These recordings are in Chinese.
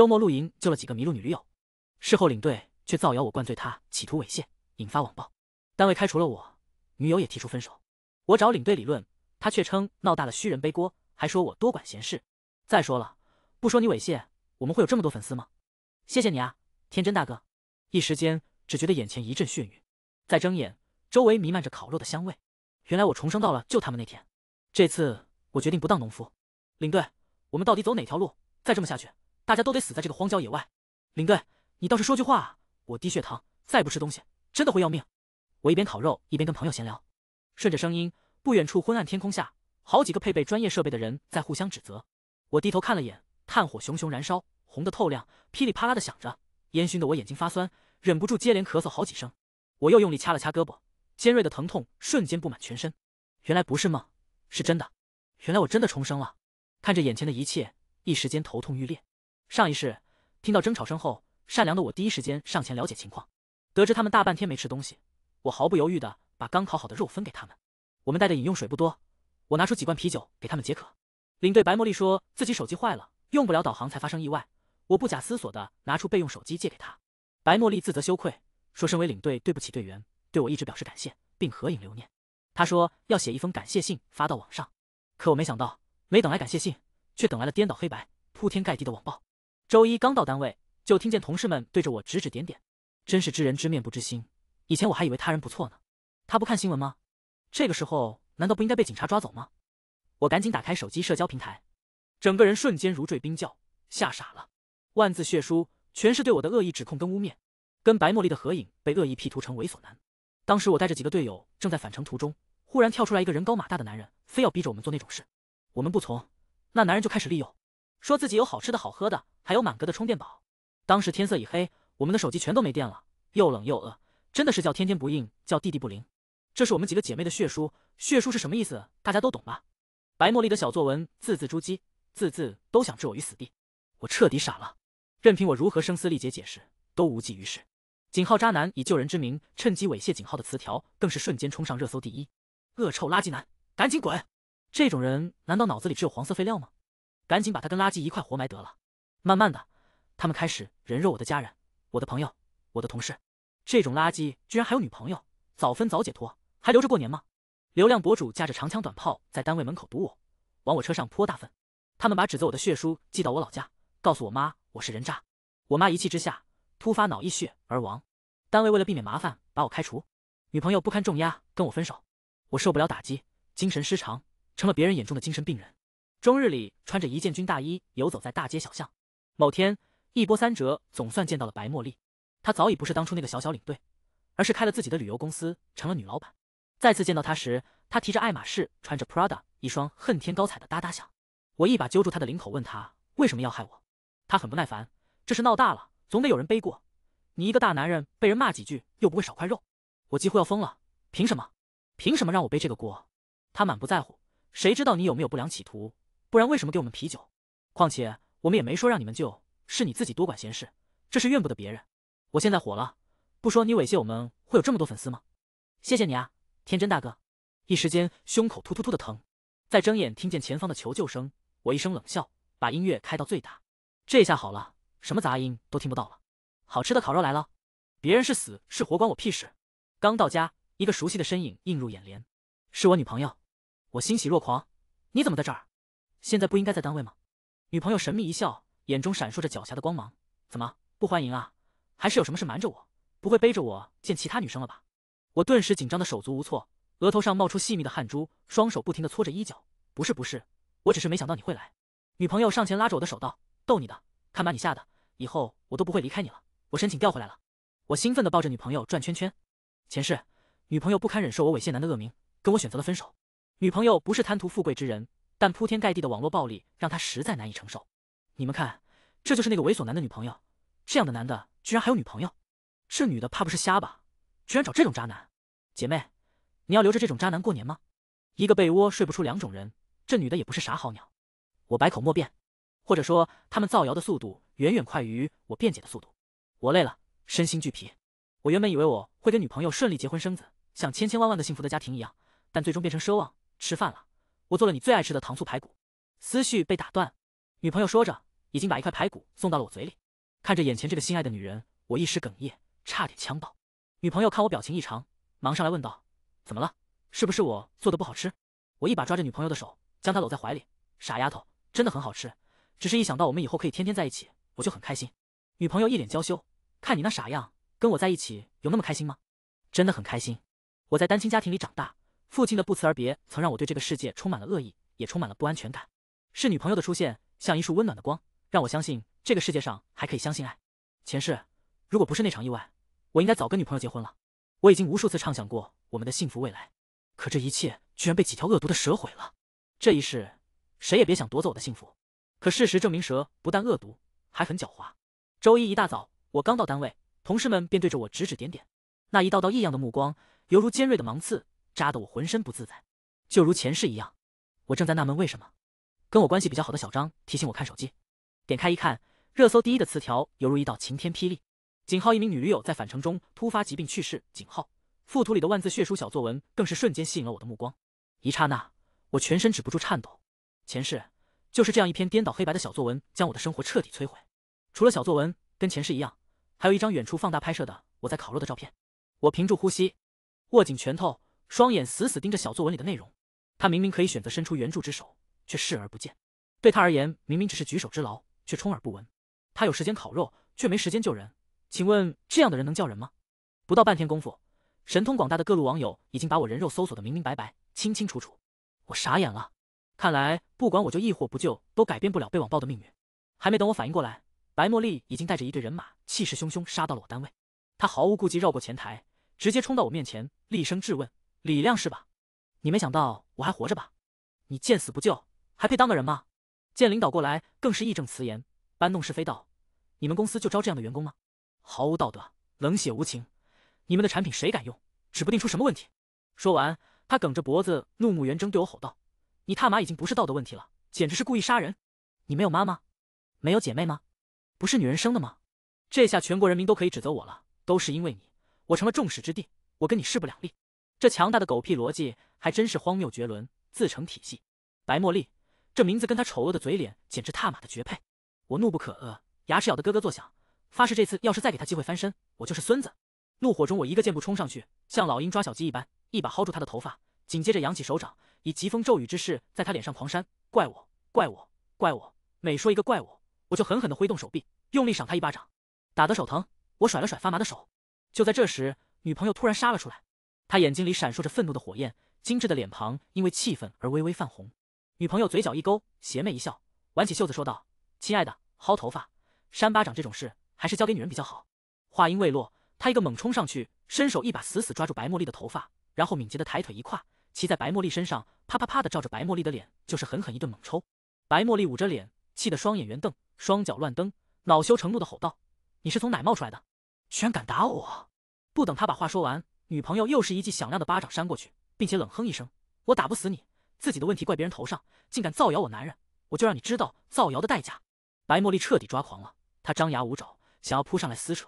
周末露营救了几个迷路女驴友，事后领队却造谣我灌醉她，企图猥亵，引发网暴，单位开除了我，女友也提出分手。我找领队理论，他却称闹大了虚人背锅，还说我多管闲事。再说了，不说你猥亵，我们会有这么多粉丝吗？谢谢你啊，天真大哥。一时间只觉得眼前一阵眩晕，再睁眼，周围弥漫着烤肉的香味。原来我重生到了救他们那天。这次我决定不当农夫，领队，我们到底走哪条路？再这么下去。大家都得死在这个荒郊野外，领队，你倒是说句话啊！我低血糖，再不吃东西真的会要命。我一边烤肉一边跟朋友闲聊，顺着声音，不远处昏暗天空下，好几个配备专业设备的人在互相指责。我低头看了眼，炭火熊熊燃烧，红的透亮，噼里啪啦的响着，烟熏得我眼睛发酸，忍不住接连咳嗽好几声。我又用力掐了掐胳膊，尖锐的疼痛瞬间布满全身。原来不是梦，是真的，原来我真的重生了。看着眼前的一切，一时间头痛欲裂。上一世，听到争吵声后，善良的我第一时间上前了解情况。得知他们大半天没吃东西，我毫不犹豫的把刚烤好的肉分给他们。我们带的饮用水不多，我拿出几罐啤酒给他们解渴。领队白茉莉说自己手机坏了，用不了导航才发生意外。我不假思索的拿出备用手机借给他。白茉莉自责羞愧，说身为领队对不起队员，对我一直表示感谢，并合影留念。他说要写一封感谢信发到网上，可我没想到，没等来感谢信，却等来了颠倒黑白、铺天盖地的网暴。周一刚到单位，就听见同事们对着我指指点点，真是知人知面不知心。以前我还以为他人不错呢。他不看新闻吗？这个时候难道不应该被警察抓走吗？我赶紧打开手机社交平台，整个人瞬间如坠冰窖，吓傻了。万字血书，全是对我的恶意指控跟污蔑。跟白茉莉的合影被恶意 P 图成猥琐男。当时我带着几个队友正在返程途中，忽然跳出来一个人高马大的男人，非要逼着我们做那种事。我们不从，那男人就开始利用。说自己有好吃的好喝的，还有满格的充电宝。当时天色已黑，我们的手机全都没电了，又冷又饿，真的是叫天天不应，叫地地不灵。这是我们几个姐妹的血书。血书是什么意思？大家都懂吧？白茉莉的小作文字字珠玑，字字都想置我于死地，我彻底傻了。任凭我如何声嘶力竭解释，都无济于事。景浩渣男以救人之名趁机猥亵景浩的词条，更是瞬间冲上热搜第一。恶臭垃圾男，赶紧滚！这种人难道脑子里只有黄色废料吗？赶紧把他跟垃圾一块活埋得了。慢慢的，他们开始人肉我的家人、我的朋友、我的同事。这种垃圾居然还有女朋友，早分早解脱，还留着过年吗？流量博主架着长枪短炮在单位门口堵我，往我车上泼大粪。他们把指责我的血书寄到我老家，告诉我妈我是人渣。我妈一气之下突发脑溢血而亡。单位为了避免麻烦把我开除，女朋友不堪重压跟我分手。我受不了打击，精神失常，成了别人眼中的精神病人。终日里穿着一件军大衣游走在大街小巷。某天，一波三折，总算见到了白茉莉。她早已不是当初那个小小领队，而是开了自己的旅游公司，成了女老板。再次见到她时，她提着爱马仕，穿着 Prada，一双恨天高踩的哒哒响。我一把揪住她的领口，问她为什么要害我。她很不耐烦：“这事闹大了，总得有人背锅。你一个大男人被人骂几句，又不会少块肉。”我几乎要疯了：“凭什么？凭什么让我背这个锅？”她满不在乎：“谁知道你有没有不良企图？”不然为什么给我们啤酒？况且我们也没说让你们救，是你自己多管闲事，这是怨不得别人。我现在火了，不说你猥亵我们，会有这么多粉丝吗？谢谢你啊，天真大哥。一时间胸口突突突的疼。再睁眼，听见前方的求救声，我一声冷笑，把音乐开到最大。这下好了，什么杂音都听不到了。好吃的烤肉来了，别人是死是活关我屁事。刚到家，一个熟悉的身影映入眼帘，是我女朋友。我欣喜若狂，你怎么在这儿？现在不应该在单位吗？女朋友神秘一笑，眼中闪烁着狡黠的光芒。怎么不欢迎啊？还是有什么事瞒着我？不会背着我见其他女生了吧？我顿时紧张的手足无措，额头上冒出细密的汗珠，双手不停的搓着衣角。不是不是，我只是没想到你会来。女朋友上前拉着我的手道：“逗你的，看把你吓的。以后我都不会离开你了。我申请调回来了。”我兴奋的抱着女朋友转圈圈。前世，女朋友不堪忍受我猥亵男的恶名，跟我选择了分手。女朋友不是贪图富贵之人。但铺天盖地的网络暴力让他实在难以承受。你们看，这就是那个猥琐男的女朋友。这样的男的居然还有女朋友，这女的怕不是瞎吧？居然找这种渣男！姐妹，你要留着这种渣男过年吗？一个被窝睡不出两种人，这女的也不是啥好鸟。我百口莫辩，或者说他们造谣的速度远远快于我辩解的速度。我累了，身心俱疲。我原本以为我会跟女朋友顺利结婚生子，像千千万万个幸福的家庭一样，但最终变成奢望。吃饭了。我做了你最爱吃的糖醋排骨，思绪被打断，女朋友说着，已经把一块排骨送到了我嘴里。看着眼前这个心爱的女人，我一时哽咽，差点呛到。女朋友看我表情异常，忙上来问道：怎么了？是不是我做的不好吃？我一把抓着女朋友的手，将她搂在怀里。傻丫头，真的很好吃。只是一想到我们以后可以天天在一起，我就很开心。女朋友一脸娇羞，看你那傻样，跟我在一起有那么开心吗？真的很开心。我在单亲家庭里长大。父亲的不辞而别，曾让我对这个世界充满了恶意，也充满了不安全感。是女朋友的出现，像一束温暖的光，让我相信这个世界上还可以相信爱。前世如果不是那场意外，我应该早跟女朋友结婚了。我已经无数次畅想过我们的幸福未来，可这一切居然被几条恶毒的蛇毁了。这一世，谁也别想夺走我的幸福。可事实证明，蛇不但恶毒，还很狡猾。周一一大早，我刚到单位，同事们便对着我指指点点，那一道道异样的目光，犹如尖锐的芒刺。扎得我浑身不自在，就如前世一样，我正在纳闷为什么，跟我关系比较好的小张提醒我看手机，点开一看，热搜第一的词条犹如一道晴天霹雳，井号一名女驴友在返程中突发疾病去世井号，附图里的万字血书小作文更是瞬间吸引了我的目光，一刹那，我全身止不住颤抖，前世就是这样一篇颠倒黑白的小作文将我的生活彻底摧毁，除了小作文，跟前世一样，还有一张远处放大拍摄的我在烤肉的照片，我屏住呼吸，握紧拳头。双眼死死盯着小作文里的内容，他明明可以选择伸出援助之手，却视而不见。对他而言，明明只是举手之劳，却充耳不闻。他有时间烤肉，却没时间救人。请问这样的人能叫人吗？不到半天功夫，神通广大的各路网友已经把我人肉搜索的明明白白、清清楚楚。我傻眼了，看来不管我就亦或不救，都改变不了被网暴的命运。还没等我反应过来，白茉莉已经带着一队人马气势汹汹杀到了我单位。她毫无顾忌绕过前台，直接冲到我面前，厉声质问。李亮是吧？你没想到我还活着吧？你见死不救，还配当个人吗？见领导过来，更是义正辞严，搬弄是非道：“你们公司就招这样的员工吗？毫无道德，冷血无情。你们的产品谁敢用？指不定出什么问题。”说完，他梗着脖子，怒目圆睁，对我吼道：“你踏马已经不是道德问题了，简直是故意杀人！你没有妈妈？没有姐妹吗？不是女人生的吗？这下全国人民都可以指责我了，都是因为你，我成了众矢之的。我跟你势不两立。”这强大的狗屁逻辑还真是荒谬绝伦，自成体系。白茉莉这名字跟她丑恶的嘴脸简直踏马的绝配！我怒不可遏，牙齿咬得咯咯作响，发誓这次要是再给她机会翻身，我就是孙子！怒火中，我一个箭步冲上去，像老鹰抓小鸡一般，一把薅住她的头发，紧接着扬起手掌，以疾风骤雨之势在她脸上狂扇。怪我，怪我，怪我！每说一个怪我，我就狠狠的挥动手臂，用力赏她一巴掌，打得手疼。我甩了甩发麻的手。就在这时，女朋友突然杀了出来。他眼睛里闪烁着愤怒的火焰，精致的脸庞因为气愤而微微泛红。女朋友嘴角一勾，邪魅一笑，挽起袖子说道：“亲爱的，薅头发、扇巴掌这种事，还是交给女人比较好。”话音未落，他一个猛冲上去，伸手一把死死抓住白茉莉的头发，然后敏捷地抬腿一跨，骑在白茉莉身上，啪啪啪地照着白茉莉的脸就是狠狠一顿猛抽。白茉莉捂着脸，气得双眼圆瞪，双脚乱蹬，恼羞成怒地吼道：“你是从哪冒出来的？居然敢打我！”不等他把话说完。女朋友又是一记响亮的巴掌扇过去，并且冷哼一声：“我打不死你，自己的问题怪别人头上，竟敢造谣我男人，我就让你知道造谣的代价！”白茉莉彻底抓狂了，她张牙舞爪，想要扑上来撕扯，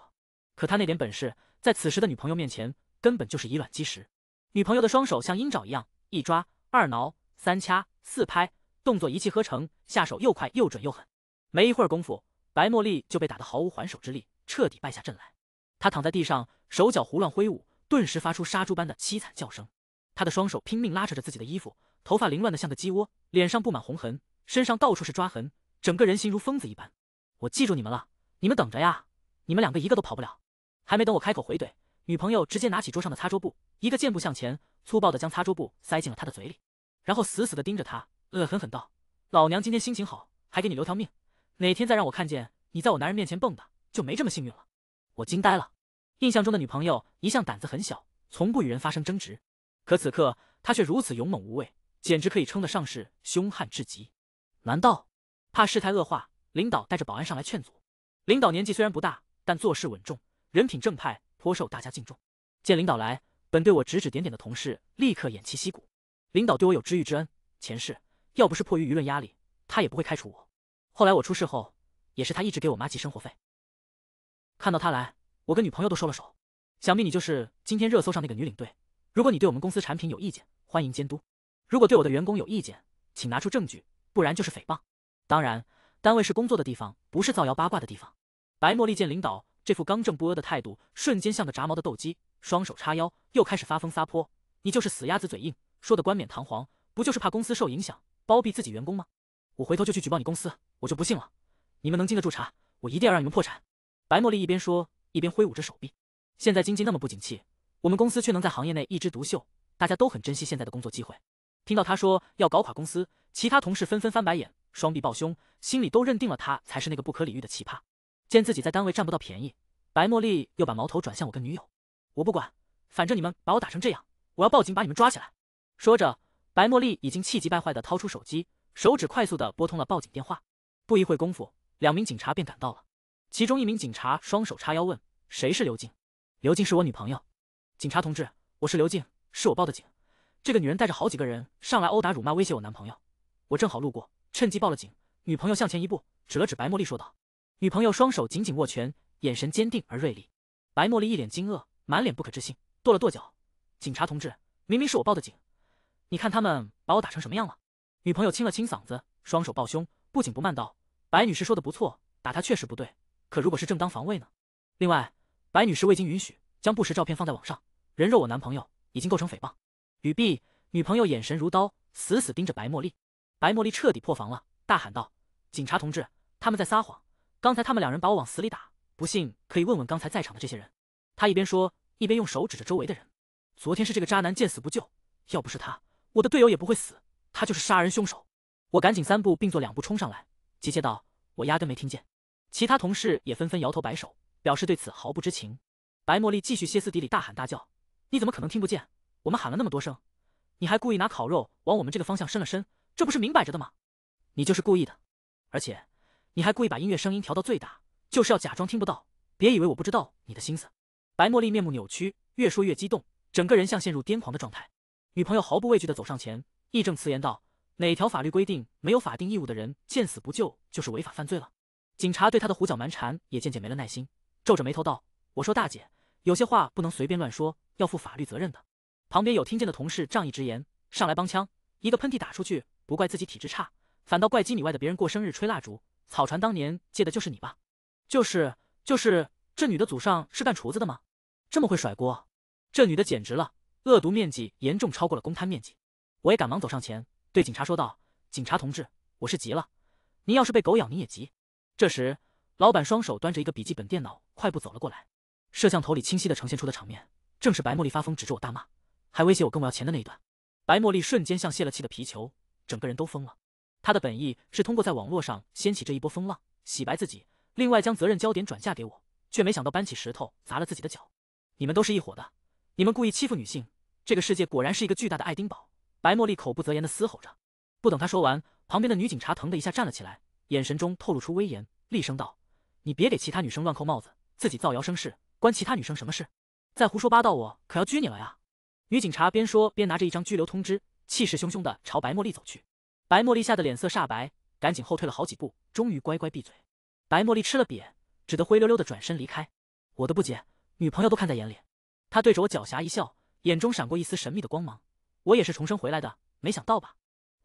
可她那点本事，在此时的女朋友面前，根本就是以卵击石。女朋友的双手像鹰爪一样，一抓、二挠、三掐、四拍，动作一气呵成，下手又快又准又狠。没一会儿功夫，白茉莉就被打得毫无还手之力，彻底败下阵来。她躺在地上，手脚胡乱挥舞。顿时发出杀猪般的凄惨叫声，他的双手拼命拉扯着自己的衣服，头发凌乱的像个鸡窝，脸上布满红痕，身上到处是抓痕，整个人形如疯子一般。我记住你们了，你们等着呀，你们两个一个都跑不了。还没等我开口回怼，女朋友直接拿起桌上的擦桌布，一个箭步向前，粗暴的将擦桌布塞进了他的嘴里，然后死死的盯着他，恶狠狠道：“老娘今天心情好，还给你留条命，哪天再让我看见你在我男人面前蹦跶，就没这么幸运了。”我惊呆了。印象中的女朋友一向胆子很小，从不与人发生争执，可此刻她却如此勇猛无畏，简直可以称得上是凶悍至极。难道？怕事态恶化，领导带着保安上来劝阻。领导年纪虽然不大，但做事稳重，人品正派，颇受大家敬重。见领导来，本对我指指点点的同事立刻偃旗息鼓。领导对我有知遇之恩，前世要不是迫于舆论压力，他也不会开除我。后来我出事后，也是他一直给我妈寄生活费。看到他来。我跟女朋友都收了手，想必你就是今天热搜上那个女领队。如果你对我们公司产品有意见，欢迎监督；如果对我的员工有意见，请拿出证据，不然就是诽谤。当然，单位是工作的地方，不是造谣八卦的地方。白茉莉见领导这副刚正不阿的态度，瞬间像个炸毛的斗鸡，双手叉腰，又开始发疯撒泼。你就是死鸭子嘴硬，说的冠冕堂皇，不就是怕公司受影响，包庇自己员工吗？我回头就去举报你公司，我就不信了，你们能经得住查？我一定要让你们破产！白茉莉一边说。一边挥舞着手臂，现在经济那么不景气，我们公司却能在行业内一枝独秀，大家都很珍惜现在的工作机会。听到他说要搞垮公司，其他同事纷纷翻白眼，双臂抱胸，心里都认定了他才是那个不可理喻的奇葩。见自己在单位占不到便宜，白茉莉又把矛头转向我跟女友。我不管，反正你们把我打成这样，我要报警把你们抓起来。说着，白茉莉已经气急败坏地掏出手机，手指快速地拨通了报警电话。不一会功夫，两名警察便赶到了。其中一名警察双手叉腰问：“谁是刘静？”“刘静是我女朋友。”“警察同志，我是刘静，是我报的警。这个女人带着好几个人上来殴打、辱骂、威胁我男朋友，我正好路过，趁机报了警。”女朋友向前一步，指了指白茉莉，说道：“女朋友双手紧紧握拳，眼神坚定而锐利。”白茉莉一脸惊愕，满脸不可置信，跺了跺脚：“警察同志，明明是我报的警，你看他们把我打成什么样了？”女朋友清了清嗓子，双手抱胸，不紧不慢道：“白女士说的不错，打她确实不对。”可如果是正当防卫呢？另外，白女士未经允许将不实照片放在网上，人肉我男朋友，已经构成诽谤。语碧女朋友眼神如刀，死死盯着白茉莉。白茉莉彻底破防了，大喊道：“警察同志，他们在撒谎！刚才他们两人把我往死里打，不信可以问问刚才在场的这些人。”她一边说，一边用手指着周围的人：“昨天是这个渣男见死不救，要不是他，我的队友也不会死，他就是杀人凶手！”我赶紧三步并作两步冲上来，急切道：“我压根没听见。”其他同事也纷纷摇头摆手，表示对此毫不知情。白茉莉继续歇斯底里大喊大叫：“你怎么可能听不见？我们喊了那么多声，你还故意拿烤肉往我们这个方向伸了伸，这不是明摆着的吗？你就是故意的！而且你还故意把音乐声音调到最大，就是要假装听不到。别以为我不知道你的心思！”白茉莉面目扭曲，越说越激动，整个人像陷入癫狂的状态。女朋友毫不畏惧地走上前，义正辞严道：“哪条法律规定，没有法定义务的人见死不救就是违法犯罪了？”警察对她的胡搅蛮缠也渐渐没了耐心，皱着眉头道：“我说大姐，有些话不能随便乱说，要负法律责任的。”旁边有听见的同事仗义执言，上来帮腔。一个喷嚏打出去，不怪自己体质差，反倒怪几米外的别人过生日吹蜡烛。草船当年借的就是你吧？就是就是，这女的祖上是干厨子的吗？这么会甩锅，这女的简直了，恶毒面积严重超过了公摊面积。我也赶忙走上前，对警察说道：“警察同志，我是急了，您要是被狗咬，您也急。”这时，老板双手端着一个笔记本电脑，快步走了过来。摄像头里清晰的呈现出的场面，正是白茉莉发疯指着我大骂，还威胁我跟我要钱的那一段。白茉莉瞬间像泄了气的皮球，整个人都疯了。她的本意是通过在网络上掀起这一波风浪，洗白自己，另外将责任焦点转嫁给我，却没想到搬起石头砸了自己的脚。你们都是一伙的，你们故意欺负女性，这个世界果然是一个巨大的爱丁堡。白茉莉口不择言的嘶吼着，不等她说完，旁边的女警察疼的一下站了起来。眼神中透露出威严，厉声道：“你别给其他女生乱扣帽子，自己造谣生事，关其他女生什么事？再胡说八道，我可要拘你了呀！”女警察边说边拿着一张拘留通知，气势汹汹地朝白茉莉走去。白茉莉吓得脸色煞白，赶紧后退了好几步，终于乖乖闭嘴。白茉莉吃了瘪，只得灰溜溜地转身离开。我的不解，女朋友都看在眼里。她对着我狡黠一笑，眼中闪过一丝神秘的光芒。我也是重生回来的，没想到吧？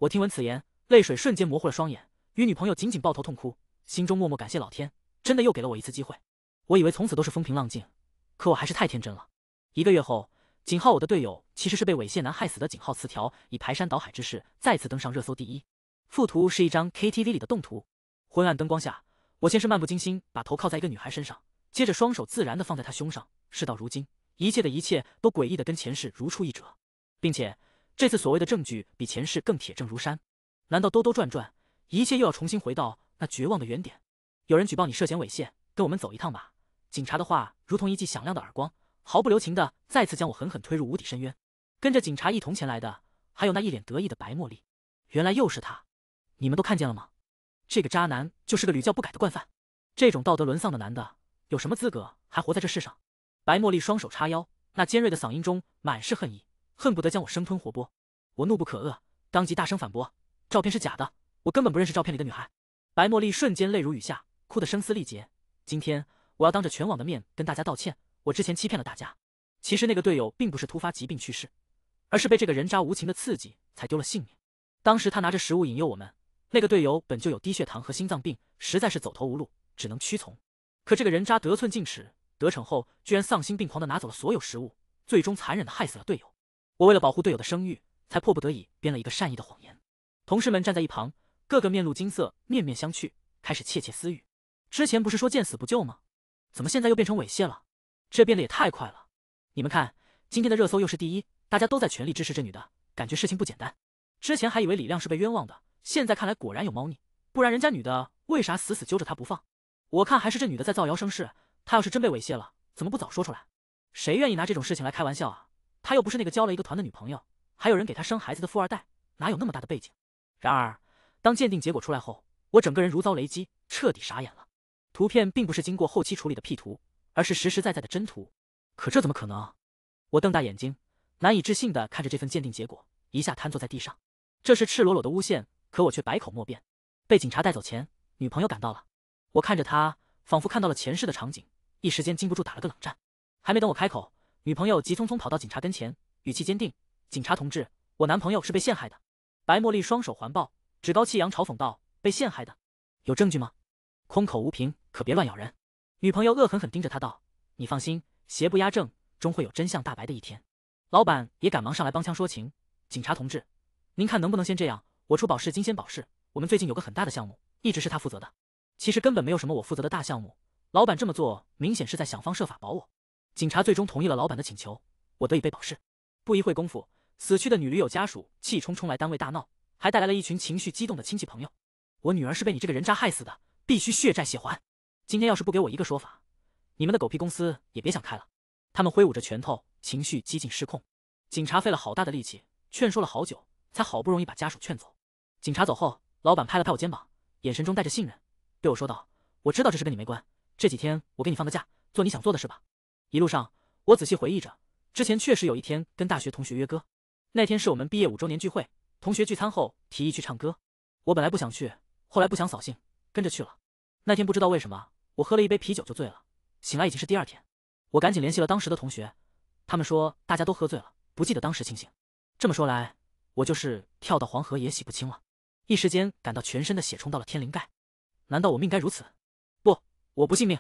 我听闻此言，泪水瞬间模糊了双眼。与女朋友紧紧抱头痛哭，心中默默感谢老天，真的又给了我一次机会。我以为从此都是风平浪静，可我还是太天真了。一个月后，景浩，我的队友其实是被猥亵男害死的景浩词条以排山倒海之势再次登上热搜第一。附图是一张 KTV 里的动图，昏暗灯光下，我先是漫不经心把头靠在一个女孩身上，接着双手自然的放在她胸上。事到如今，一切的一切都诡异的跟前世如出一辙，并且这次所谓的证据比前世更铁证如山。难道兜兜转转？一切又要重新回到那绝望的原点。有人举报你涉嫌猥亵，跟我们走一趟吧。警察的话如同一记响亮的耳光，毫不留情的再次将我狠狠推入无底深渊。跟着警察一同前来的，还有那一脸得意的白茉莉。原来又是他！你们都看见了吗？这个渣男就是个屡教不改的惯犯。这种道德沦丧的男的有什么资格还活在这世上？白茉莉双手叉腰，那尖锐的嗓音中满是恨意，恨不得将我生吞活剥。我怒不可遏，当即大声反驳：“照片是假的。”我根本不认识照片里的女孩，白茉莉瞬间泪如雨下，哭得声嘶力竭。今天我要当着全网的面跟大家道歉，我之前欺骗了大家。其实那个队友并不是突发疾病去世，而是被这个人渣无情的刺激才丢了性命。当时他拿着食物引诱我们，那个队友本就有低血糖和心脏病，实在是走投无路，只能屈从。可这个人渣得寸进尺，得逞后居然丧心病狂的拿走了所有食物，最终残忍的害死了队友。我为了保护队友的声誉，才迫不得已编了一个善意的谎言。同事们站在一旁。个个面露惊色，面面相觑，开始窃窃私语。之前不是说见死不救吗？怎么现在又变成猥亵了？这变得也太快了！你们看，今天的热搜又是第一，大家都在全力支持这女的，感觉事情不简单。之前还以为李亮是被冤枉的，现在看来果然有猫腻，不然人家女的为啥死死揪着他不放？我看还是这女的在造谣生事。她要是真被猥亵了，怎么不早说出来？谁愿意拿这种事情来开玩笑啊？他又不是那个交了一个团的女朋友，还有人给他生孩子的富二代，哪有那么大的背景？然而。当鉴定结果出来后，我整个人如遭雷击，彻底傻眼了。图片并不是经过后期处理的 P 图，而是实实在在的真图。可这怎么可能？我瞪大眼睛，难以置信的看着这份鉴定结果，一下瘫坐在地上。这是赤裸裸的诬陷，可我却百口莫辩。被警察带走前，女朋友赶到了。我看着她，仿佛看到了前世的场景，一时间禁不住打了个冷战。还没等我开口，女朋友急匆匆跑到警察跟前，语气坚定：“警察同志，我男朋友是被陷害的。”白茉莉双手环抱。趾高气扬嘲讽道：“被陷害的，有证据吗？空口无凭，可别乱咬人。”女朋友恶狠狠盯着他道：“你放心，邪不压正，终会有真相大白的一天。”老板也赶忙上来帮腔说情：“警察同志，您看能不能先这样？我出保释金先保释。我们最近有个很大的项目，一直是他负责的。其实根本没有什么我负责的大项目。”老板这么做，明显是在想方设法保我。警察最终同意了老板的请求，我得以被保释。不一会功夫，死去的女驴友家属气冲冲来单位大闹。还带来了一群情绪激动的亲戚朋友。我女儿是被你这个人渣害死的，必须血债血还。今天要是不给我一个说法，你们的狗屁公司也别想开了。他们挥舞着拳头，情绪几近失控。警察费了好大的力气，劝说了好久，才好不容易把家属劝走。警察走后，老板拍了拍我肩膀，眼神中带着信任，对我说道：“我知道这事跟你没关，这几天我给你放个假，做你想做的事吧。”一路上，我仔细回忆着，之前确实有一天跟大学同学约歌，那天是我们毕业五周年聚会。同学聚餐后提议去唱歌，我本来不想去，后来不想扫兴，跟着去了。那天不知道为什么，我喝了一杯啤酒就醉了，醒来已经是第二天。我赶紧联系了当时的同学，他们说大家都喝醉了，不记得当时情形。这么说来，我就是跳到黄河也洗不清了。一时间感到全身的血冲到了天灵盖，难道我命该如此？不，我不信命。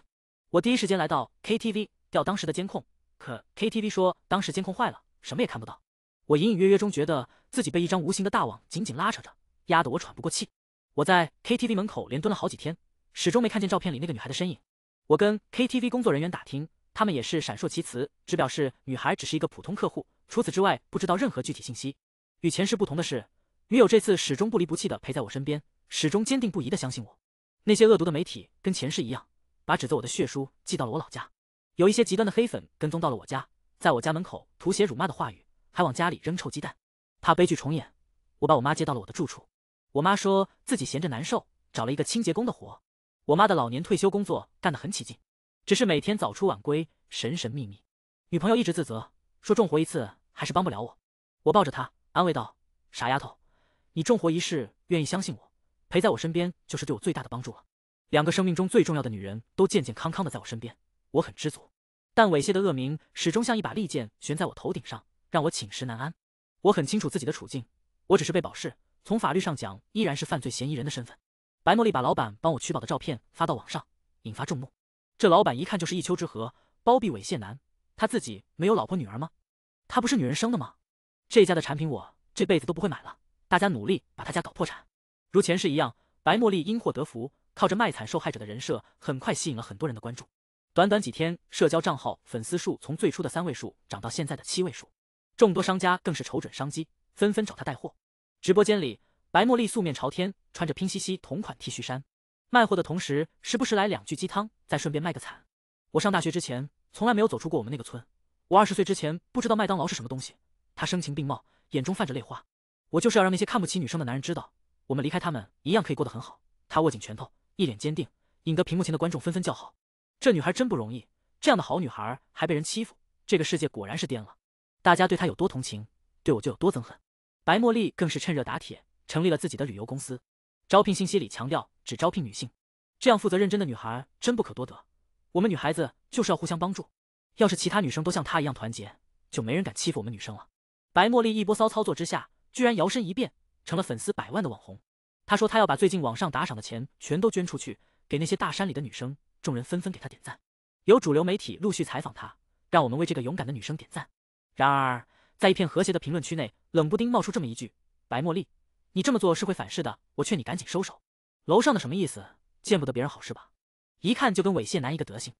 我第一时间来到 K T V 调当时的监控，可 K T V 说当时监控坏了，什么也看不到。我隐隐约约中觉得自己被一张无形的大网紧紧拉扯着，压得我喘不过气。我在 KTV 门口连蹲了好几天，始终没看见照片里那个女孩的身影。我跟 KTV 工作人员打听，他们也是闪烁其词，只表示女孩只是一个普通客户，除此之外不知道任何具体信息。与前世不同的是，女友这次始终不离不弃地陪在我身边，始终坚定不移地相信我。那些恶毒的媒体跟前世一样，把指责我的血书寄到了我老家，有一些极端的黑粉跟踪到了我家，在我家门口涂写辱骂的话语。还往家里扔臭鸡蛋，怕悲剧重演，我把我妈接到了我的住处。我妈说自己闲着难受，找了一个清洁工的活。我妈的老年退休工作干得很起劲，只是每天早出晚归，神神秘秘。女朋友一直自责，说重活一次还是帮不了我。我抱着她安慰道：“傻丫头，你重活一世，愿意相信我，陪在我身边就是对我最大的帮助了。两个生命中最重要的女人都健健康康的在我身边，我很知足。但猥亵的恶名始终像一把利剑悬在我头顶上。”让我寝食难安，我很清楚自己的处境，我只是被保释，从法律上讲依然是犯罪嫌疑人的身份。白茉莉把老板帮我取保的照片发到网上，引发众怒。这老板一看就是一丘之貉，包庇猥亵男，他自己没有老婆女儿吗？他不是女人生的吗？这家的产品我这辈子都不会买了，大家努力把他家搞破产。如前世一样，白茉莉因祸得福，靠着卖惨受害者的人设，很快吸引了很多人的关注。短短几天，社交账号粉丝数从最初的三位数涨到现在的七位数。众多商家更是瞅准商机，纷纷找他带货。直播间里，白茉莉素面朝天，穿着拼夕夕同款 T 恤衫，卖货的同时，时不时来两句鸡汤，再顺便卖个惨。我上大学之前，从来没有走出过我们那个村。我二十岁之前，不知道麦当劳是什么东西。他声情并茂，眼中泛着泪花。我就是要让那些看不起女生的男人知道，我们离开他们，一样可以过得很好。他握紧拳头，一脸坚定，引得屏幕前的观众纷纷叫好。这女孩真不容易，这样的好女孩还被人欺负，这个世界果然是颠了。大家对她有多同情，对我就有多憎恨。白茉莉更是趁热打铁，成立了自己的旅游公司。招聘信息里强调只招聘女性，这样负责认真的女孩真不可多得。我们女孩子就是要互相帮助，要是其他女生都像她一样团结，就没人敢欺负我们女生了。白茉莉一波骚操作之下，居然摇身一变成了粉丝百万的网红。她说她要把最近网上打赏的钱全都捐出去，给那些大山里的女生。众人纷纷给她点赞，有主流媒体陆续采访她，让我们为这个勇敢的女生点赞。然而，在一片和谐的评论区内，冷不丁冒出这么一句：“白茉莉，你这么做是会反噬的，我劝你赶紧收手。”楼上的什么意思？见不得别人好事吧？一看就跟猥亵男一个德行。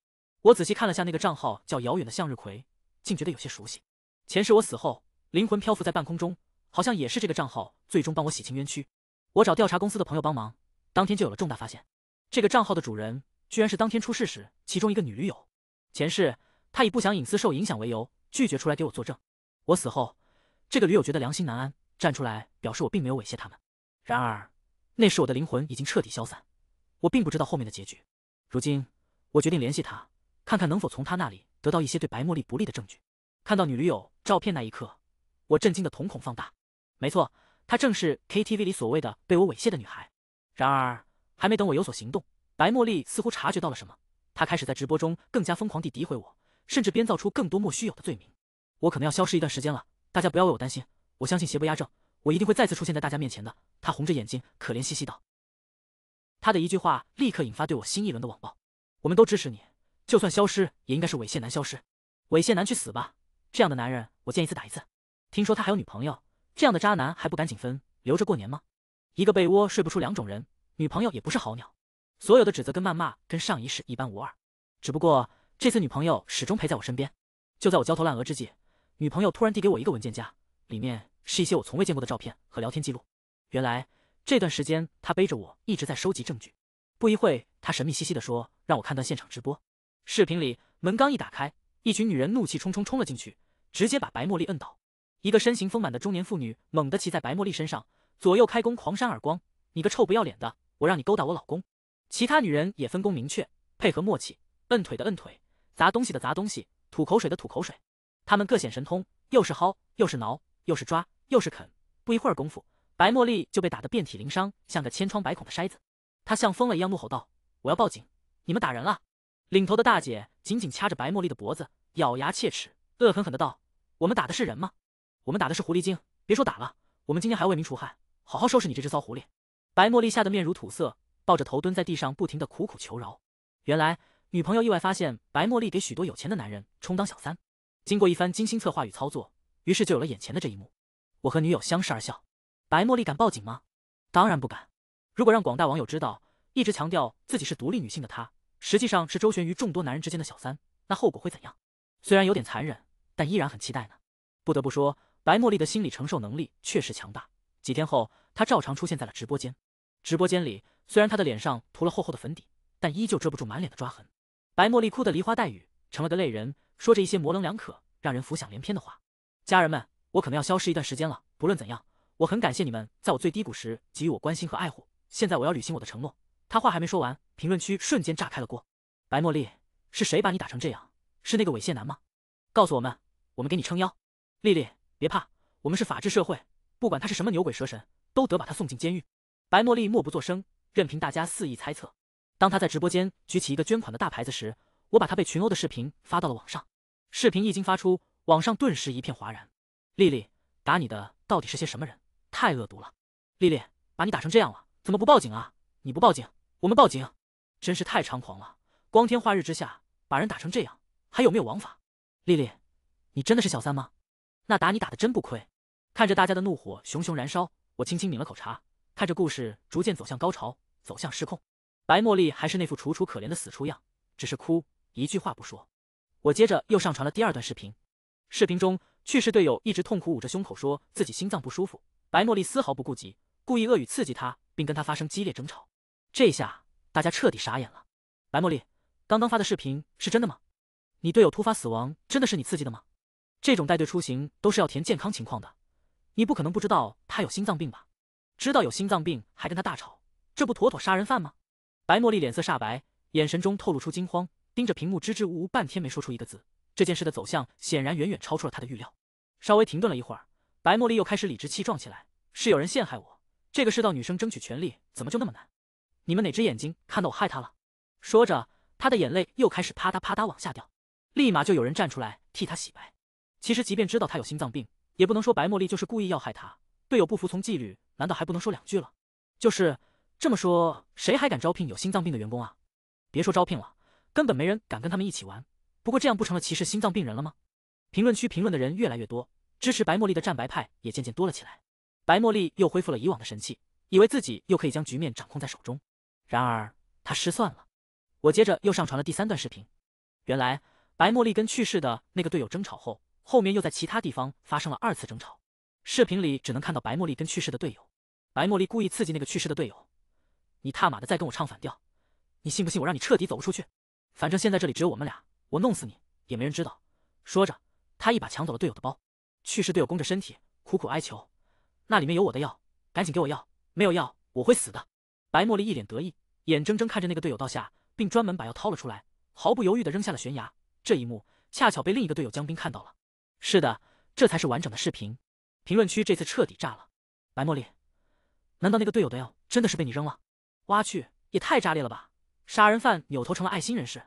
我仔细看了下那个账号，叫遥远的向日葵，竟觉得有些熟悉。前世我死后，灵魂漂浮在半空中，好像也是这个账号，最终帮我洗清冤屈。我找调查公司的朋友帮忙，当天就有了重大发现：这个账号的主人，居然是当天出事时其中一个女驴友。前世她以不想隐私受影响为由。拒绝出来给我作证。我死后，这个驴友觉得良心难安，站出来表示我并没有猥亵他们。然而那时我的灵魂已经彻底消散，我并不知道后面的结局。如今我决定联系他，看看能否从他那里得到一些对白茉莉不利的证据。看到女驴友照片那一刻，我震惊的瞳孔放大。没错，她正是 K T V 里所谓的被我猥亵的女孩。然而还没等我有所行动，白茉莉似乎察觉到了什么，她开始在直播中更加疯狂地诋毁我。甚至编造出更多莫须有的罪名，我可能要消失一段时间了，大家不要为我担心。我相信邪不压正，我一定会再次出现在大家面前的。他红着眼睛，可怜兮兮道：“他的一句话立刻引发对我新一轮的网暴，我们都支持你，就算消失，也应该是猥亵男消失，猥亵男去死吧！这样的男人，我见一次打一次。听说他还有女朋友，这样的渣男还不赶紧分，留着过年吗？一个被窝睡不出两种人，女朋友也不是好鸟。所有的指责跟谩骂跟上一世一般无二，只不过……”这次女朋友始终陪在我身边。就在我焦头烂额之际，女朋友突然递给我一个文件夹，里面是一些我从未见过的照片和聊天记录。原来这段时间她背着我一直在收集证据。不一会她神秘兮兮地说：“让我看段现场直播。”视频里门刚一打开，一群女人怒气冲冲冲了进去，直接把白茉莉摁倒。一个身形丰满的中年妇女猛地骑在白茉莉身上，左右开弓狂扇耳光：“你个臭不要脸的，我让你勾搭我老公！”其他女人也分工明确，配合默契，摁腿的摁腿。砸东西的砸东西，吐口水的吐口水，他们各显神通，又是薅，又是挠，又是抓，又是啃，不一会儿功夫，白茉莉就被打得遍体鳞伤，像个千疮百孔的筛子。她像疯了一样怒吼道：“我要报警！你们打人了！”领头的大姐紧紧掐着白茉莉的脖子，咬牙切齿，恶狠狠地道：“我们打的是人吗？我们打的是狐狸精！别说打了，我们今天还要为民除害，好好收拾你这只骚狐狸！”白茉莉吓得面如土色，抱着头蹲在地上，不停地苦苦求饶。原来。女朋友意外发现白茉莉给许多有钱的男人充当小三，经过一番精心策划与操作，于是就有了眼前的这一幕。我和女友相视而笑。白茉莉敢报警吗？当然不敢。如果让广大网友知道，一直强调自己是独立女性的她，实际上是周旋于众多男人之间的小三，那后果会怎样？虽然有点残忍，但依然很期待呢。不得不说，白茉莉的心理承受能力确实强大。几天后，她照常出现在了直播间。直播间里，虽然她的脸上涂了厚厚的粉底，但依旧遮不住满脸的抓痕。白茉莉哭得梨花带雨，成了个泪人，说着一些模棱两可、让人浮想联翩的话。家人们，我可能要消失一段时间了。不论怎样，我很感谢你们在我最低谷时给予我关心和爱护。现在我要履行我的承诺。他话还没说完，评论区瞬间炸开了锅。白茉莉是谁把你打成这样？是那个猥亵男吗？告诉我们，我们给你撑腰。丽丽，别怕，我们是法治社会，不管他是什么牛鬼蛇神，都得把他送进监狱。白茉莉默不作声，任凭大家肆意猜测。当他在直播间举起一个捐款的大牌子时，我把他被群殴的视频发到了网上。视频一经发出，网上顿时一片哗然。丽丽，打你的到底是些什么人？太恶毒了！丽丽，把你打成这样了，怎么不报警啊？你不报警，我们报警！真是太猖狂了！光天化日之下把人打成这样，还有没有王法？丽丽，你真的是小三吗？那打你打的真不亏。看着大家的怒火熊熊燃烧，我轻轻抿了口茶，看着故事逐渐走向高潮，走向失控。白茉莉还是那副楚楚可怜的死出样，只是哭，一句话不说。我接着又上传了第二段视频，视频中去世队友一直痛苦捂着胸口，说自己心脏不舒服。白茉莉丝毫不顾及，故意恶语刺激他，并跟他发生激烈争吵。这下大家彻底傻眼了。白茉莉刚刚发的视频是真的吗？你队友突发死亡真的是你刺激的吗？这种带队出行都是要填健康情况的，你不可能不知道他有心脏病吧？知道有心脏病还跟他大吵，这不妥妥杀人犯吗？白茉莉脸色煞白，眼神中透露出惊慌，盯着屏幕支支吾吾半天没说出一个字。这件事的走向显然远远超出了她的预料。稍微停顿了一会儿，白茉莉又开始理直气壮起来：“是有人陷害我！这个世道，女生争取权利怎么就那么难？你们哪只眼睛看到我害她了？”说着，她的眼泪又开始啪嗒啪嗒往下掉。立马就有人站出来替她洗白。其实，即便知道她有心脏病，也不能说白茉莉就是故意要害她。队友不服从纪律，难道还不能说两句了？就是。这么说，谁还敢招聘有心脏病的员工啊？别说招聘了，根本没人敢跟他们一起玩。不过这样不成了歧视心脏病人了吗？评论区评论的人越来越多，支持白茉莉的战白派也渐渐多了起来。白茉莉又恢复了以往的神气，以为自己又可以将局面掌控在手中。然而她失算了。我接着又上传了第三段视频。原来白茉莉跟去世的那个队友争吵后，后面又在其他地方发生了二次争吵。视频里只能看到白茉莉跟去世的队友。白茉莉故意刺激那个去世的队友。你他妈的再跟我唱反调，你信不信我让你彻底走不出去？反正现在这里只有我们俩，我弄死你也没人知道。说着，他一把抢走了队友的包。去世队友弓着身体，苦苦哀求：“那里面有我的药，赶紧给我药，没有药我会死的。”白茉莉一脸得意，眼睁睁看着那个队友倒下，并专门把药掏了出来，毫不犹豫地扔下了悬崖。这一幕恰巧被另一个队友江斌看到了。是的，这才是完整的视频。评论区这次彻底炸了。白茉莉，难道那个队友的药真的是被你扔了？哇去，也太炸裂了吧！杀人犯扭头成了爱心人士，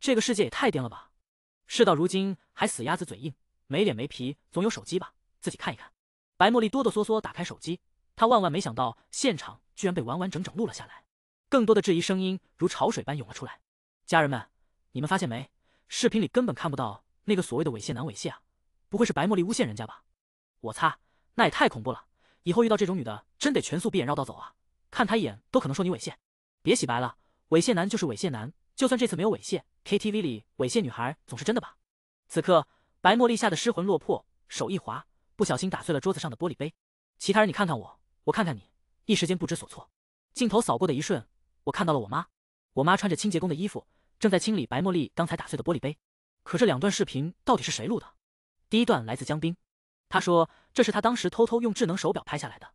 这个世界也太颠了吧！事到如今还死鸭子嘴硬，没脸没皮，总有手机吧，自己看一看。白茉莉哆哆嗦嗦打开手机，她万万没想到现场居然被完完整整录了下来。更多的质疑声音如潮水般涌了出来。家人们，你们发现没？视频里根本看不到那个所谓的猥亵男猥亵啊，不会是白茉莉诬陷人家吧？我擦，那也太恐怖了！以后遇到这种女的，真得全速闭眼绕道走啊！看他一眼都可能说你猥亵，别洗白了，猥亵男就是猥亵男。就算这次没有猥亵，KTV 里猥亵女孩总是真的吧？此刻，白茉莉吓得失魂落魄，手一滑，不小心打碎了桌子上的玻璃杯。其他人，你看看我，我看看你，一时间不知所措。镜头扫过的一瞬，我看到了我妈。我妈穿着清洁工的衣服，正在清理白茉莉刚才打碎的玻璃杯。可这两段视频到底是谁录的？第一段来自江冰，他说这是他当时偷偷用智能手表拍下来的，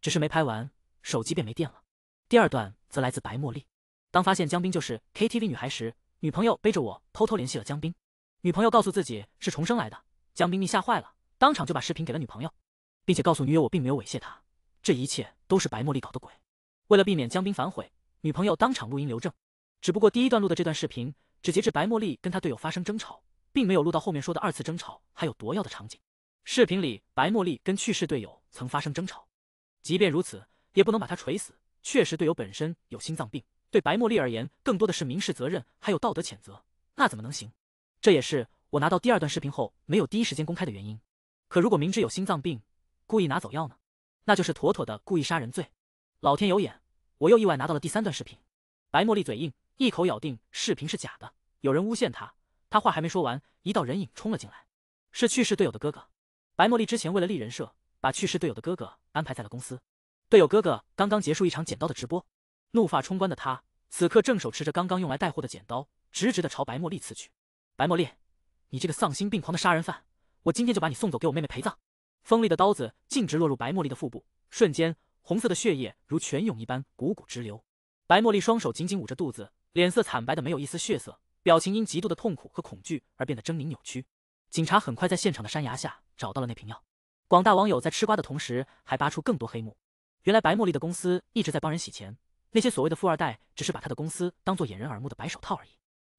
只是没拍完。手机便没电了。第二段则来自白茉莉。当发现江冰就是 KTV 女孩时，女朋友背着我偷偷联系了江冰，女朋友告诉自己是重生来的，江冰被吓坏了，当场就把视频给了女朋友，并且告诉女友我并没有猥亵她，这一切都是白茉莉搞的鬼。为了避免江冰反悔，女朋友当场录音留证。只不过第一段录的这段视频只截至白茉莉跟她队友发生争吵，并没有录到后面说的二次争吵还有夺药的场景。视频里白茉莉跟去世队友曾发生争吵，即便如此。也不能把他锤死。确实，队友本身有心脏病，对白茉莉而言，更多的是民事责任，还有道德谴责。那怎么能行？这也是我拿到第二段视频后没有第一时间公开的原因。可如果明知有心脏病，故意拿走药呢？那就是妥妥的故意杀人罪。老天有眼，我又意外拿到了第三段视频。白茉莉嘴硬，一口咬定视频是假的，有人诬陷她。她话还没说完，一道人影冲了进来，是去世队友的哥哥。白茉莉之前为了立人设，把去世队友的哥哥安排在了公司。队友哥哥刚刚结束一场剪刀的直播，怒发冲冠的他此刻正手持着刚刚用来带货的剪刀，直直的朝白茉莉刺去。白茉莉，你这个丧心病狂的杀人犯，我今天就把你送走，给我妹妹陪葬。锋利的刀子径直落入白茉莉的腹部，瞬间，红色的血液如泉涌一般汩汩直流。白茉莉双手紧紧捂着肚子，脸色惨白的没有一丝血色，表情因极度的痛苦和恐惧而变得狰狞扭曲。警察很快在现场的山崖下找到了那瓶药。广大网友在吃瓜的同时，还扒出更多黑幕。原来白茉莉的公司一直在帮人洗钱，那些所谓的富二代只是把她的公司当做掩人耳目的白手套而已。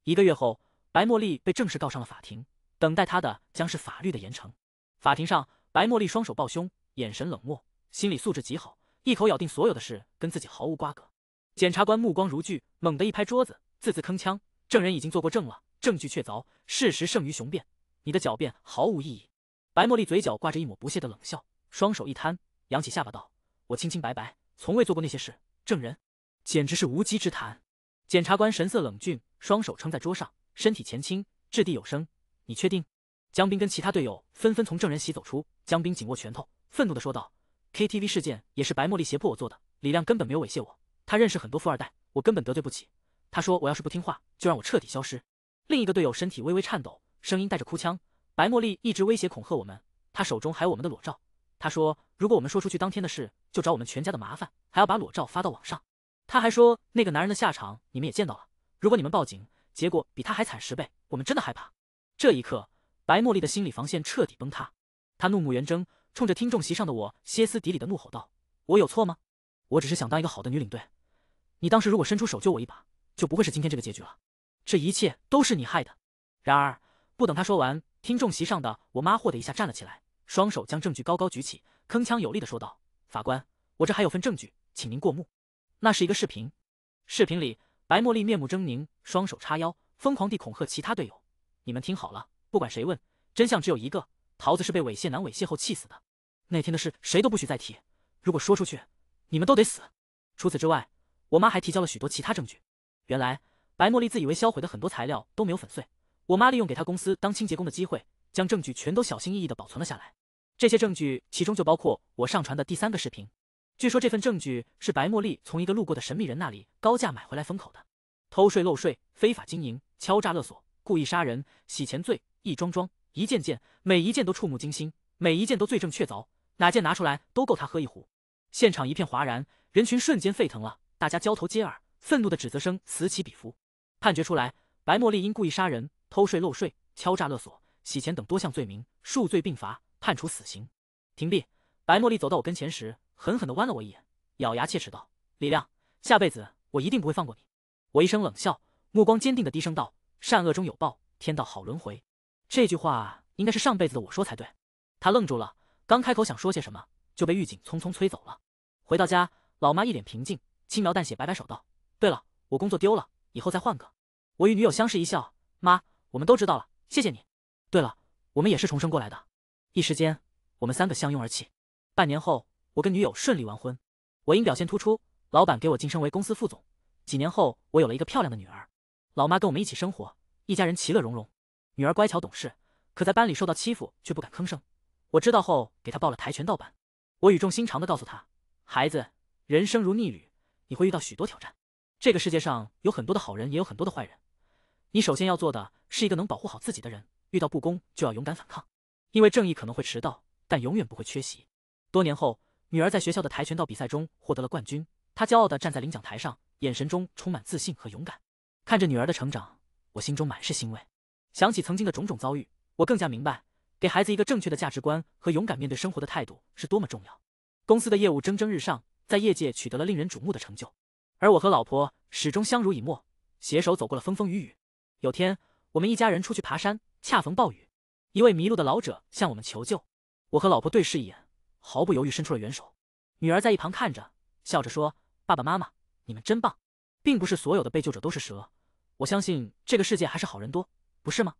一个月后，白茉莉被正式告上了法庭，等待她的将是法律的严惩。法庭上，白茉莉双手抱胸，眼神冷漠，心理素质极好，一口咬定所有的事跟自己毫无瓜葛。检察官目光如炬，猛地一拍桌子，字字铿锵：“证人已经做过证了，证据确凿，事实胜于雄辩，你的狡辩毫无意义。”白茉莉嘴角挂着一抹不屑的冷笑，双手一摊，扬起下巴道。我清清白白，从未做过那些事。证人，简直是无稽之谈！检察官神色冷峻，双手撑在桌上，身体前倾，掷地有声：“你确定？”江斌跟其他队友纷纷从证人席走出。江斌紧握拳头，愤怒的说道：“KTV 事件也是白茉莉胁迫我做的，李亮根本没有猥亵我，他认识很多富二代，我根本得罪不起。他说我要是不听话，就让我彻底消失。”另一个队友身体微微颤抖，声音带着哭腔：“白茉莉一直威胁恐吓我们，她手中还有我们的裸照。”他说：“如果我们说出去当天的事，就找我们全家的麻烦，还要把裸照发到网上。”他还说：“那个男人的下场你们也见到了。如果你们报警，结果比他还惨十倍，我们真的害怕。”这一刻，白茉莉的心理防线彻底崩塌，她怒目圆睁，冲着听众席上的我歇斯底里的怒吼道：“我有错吗？我只是想当一个好的女领队。你当时如果伸出手救我一把，就不会是今天这个结局了。这一切都是你害的。”然而，不等她说完，听众席上的我妈霍的一下站了起来。双手将证据高高举起，铿锵有力地说道：“法官，我这还有份证据，请您过目。那是一个视频，视频里白茉莉面目狰狞，双手叉腰，疯狂地恐吓其他队友。你们听好了，不管谁问，真相只有一个：桃子是被猥亵男猥亵后气死的。那天的事谁都不许再提，如果说出去，你们都得死。除此之外，我妈还提交了许多其他证据。原来白茉莉自以为销毁的很多材料都没有粉碎，我妈利用给她公司当清洁工的机会。”将证据全都小心翼翼地保存了下来。这些证据其中就包括我上传的第三个视频。据说这份证据是白茉莉从一个路过的神秘人那里高价买回来封口的。偷税漏税、非法经营、敲诈勒索、故意杀人、洗钱罪，一桩桩、一件件，每一件都触目惊心，每一件都罪证确凿，哪件拿出来都够他喝一壶。现场一片哗然，人群瞬间沸腾了，大家交头接耳，愤怒的指责声此起彼伏。判决出来，白茉莉因故意杀人、偷税漏税、敲诈勒索。洗钱等多项罪名，数罪并罚，判处死刑。停笔。白茉莉走到我跟前时，狠狠地剜了我一眼，咬牙切齿道：“李亮，下辈子我一定不会放过你。”我一声冷笑，目光坚定地低声道：“善恶中有报，天道好轮回。”这句话应该是上辈子的我说才对。他愣住了，刚开口想说些什么，就被狱警匆匆催走了。回到家，老妈一脸平静，轻描淡写摆摆手道：“对了，我工作丢了，以后再换个。”我与女友相视一笑：“妈，我们都知道了，谢谢你。”对了，我们也是重生过来的。一时间，我们三个相拥而泣。半年后，我跟女友顺利完婚。我因表现突出，老板给我晋升为公司副总。几年后，我有了一个漂亮的女儿，老妈跟我们一起生活，一家人其乐融融。女儿乖巧懂事，可在班里受到欺负却不敢吭声。我知道后，给她报了跆拳道班。我语重心长的告诉她：“孩子，人生如逆旅，你会遇到许多挑战。这个世界上有很多的好人，也有很多的坏人。你首先要做的是一个能保护好自己的人。”遇到不公就要勇敢反抗，因为正义可能会迟到，但永远不会缺席。多年后，女儿在学校的跆拳道比赛中获得了冠军，她骄傲地站在领奖台上，眼神中充满自信和勇敢。看着女儿的成长，我心中满是欣慰。想起曾经的种种遭遇，我更加明白，给孩子一个正确的价值观和勇敢面对生活的态度是多么重要。公司的业务蒸蒸日上，在业界取得了令人瞩目的成就，而我和老婆始终相濡以沫，携手走过了风风雨雨。有天，我们一家人出去爬山。恰逢暴雨，一位迷路的老者向我们求救。我和老婆对视一眼，毫不犹豫伸出了援手。女儿在一旁看着，笑着说：“爸爸妈妈，你们真棒！”并不是所有的被救者都是蛇，我相信这个世界还是好人多，不是吗？